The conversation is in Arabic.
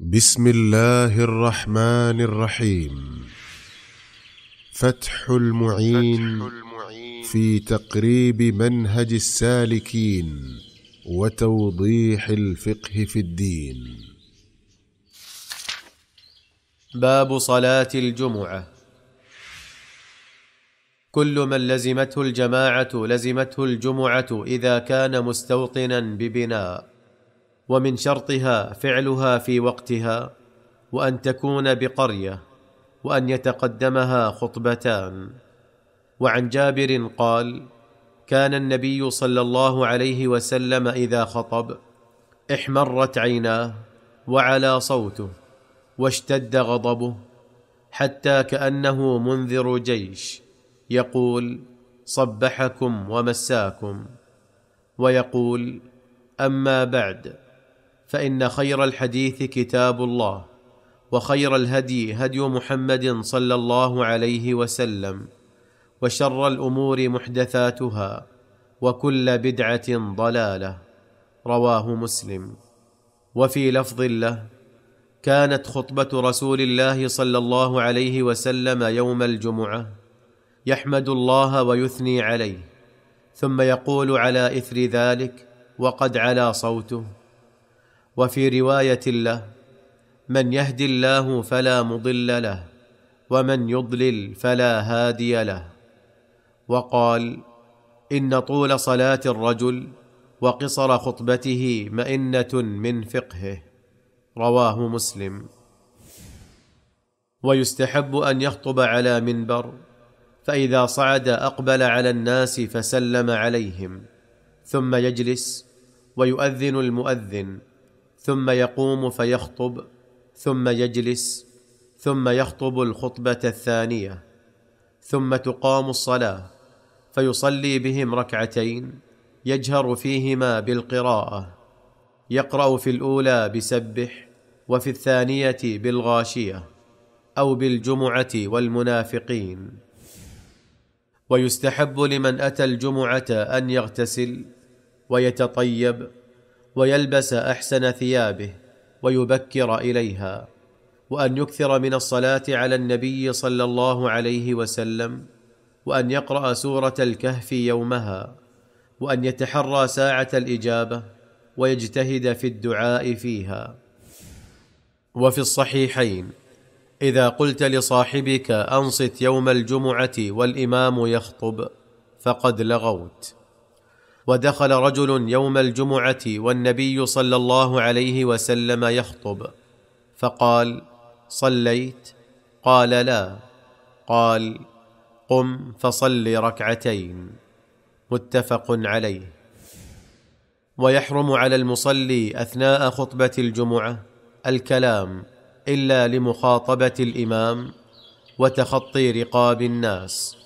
بسم الله الرحمن الرحيم فتح المعين, في تقريب منهج السالكين وتوضيح الفقه في الدين باب صلاه الجمعه كل من لزمته الجماعه لزمته الجمعه اذا كان مستوطنا ببناء ومن شرطها فعلها في وقتها وان تكون بقريه وان يتقدمها خطبتان وعن جابر قال كان النبي صلى الله عليه وسلم اذا خطب احمرت عيناه وعلى صوته واشتد غضبه حتى كانه منذر جيش يقول صبحكم ومساكم ويقول اما بعد فان خير الحديث كتاب الله وخير الهدي هدي محمد صلى الله عليه وسلم وشر الامور محدثاتها وكل بدعه ضلاله رواه مسلم وفي لفظ له كانت خطبه رسول الله صلى الله عليه وسلم يوم الجمعه يحمد الله ويثني عليه ثم يقول على اثر ذلك وقد علا صوته وفي روايه له من يهد الله فلا مضل له ومن يضلل فلا هادي له وقال ان طول صلاه الرجل وقصر خطبته مئنه من فقهه رواه مسلم ويستحب ان يخطب على منبر فاذا صعد اقبل على الناس فسلم عليهم ثم يجلس ويؤذن المؤذن ثم يقوم فيخطب ثم يجلس ثم يخطب الخطبه الثانيه ثم تقام الصلاه فيصلي بهم ركعتين يجهر فيهما بالقراءه يقرا في الاولى بسبح وفي الثانيه بالغاشيه او بالجمعه والمنافقين ويستحب لمن اتى الجمعه ان يغتسل ويتطيب ويلبس احسن ثيابه ويبكر اليها وان يكثر من الصلاه على النبي صلى الله عليه وسلم وان يقرا سوره الكهف يومها وان يتحرى ساعه الاجابه ويجتهد في الدعاء فيها وفي الصحيحين اذا قلت لصاحبك انصت يوم الجمعه والامام يخطب فقد لغوت ودخل رجل يوم الجمعه والنبي صلى الله عليه وسلم يخطب فقال صليت قال لا قال قم فصل ركعتين متفق عليه ويحرم على المصلي اثناء خطبه الجمعه الكلام الا لمخاطبه الامام وتخطي رقاب الناس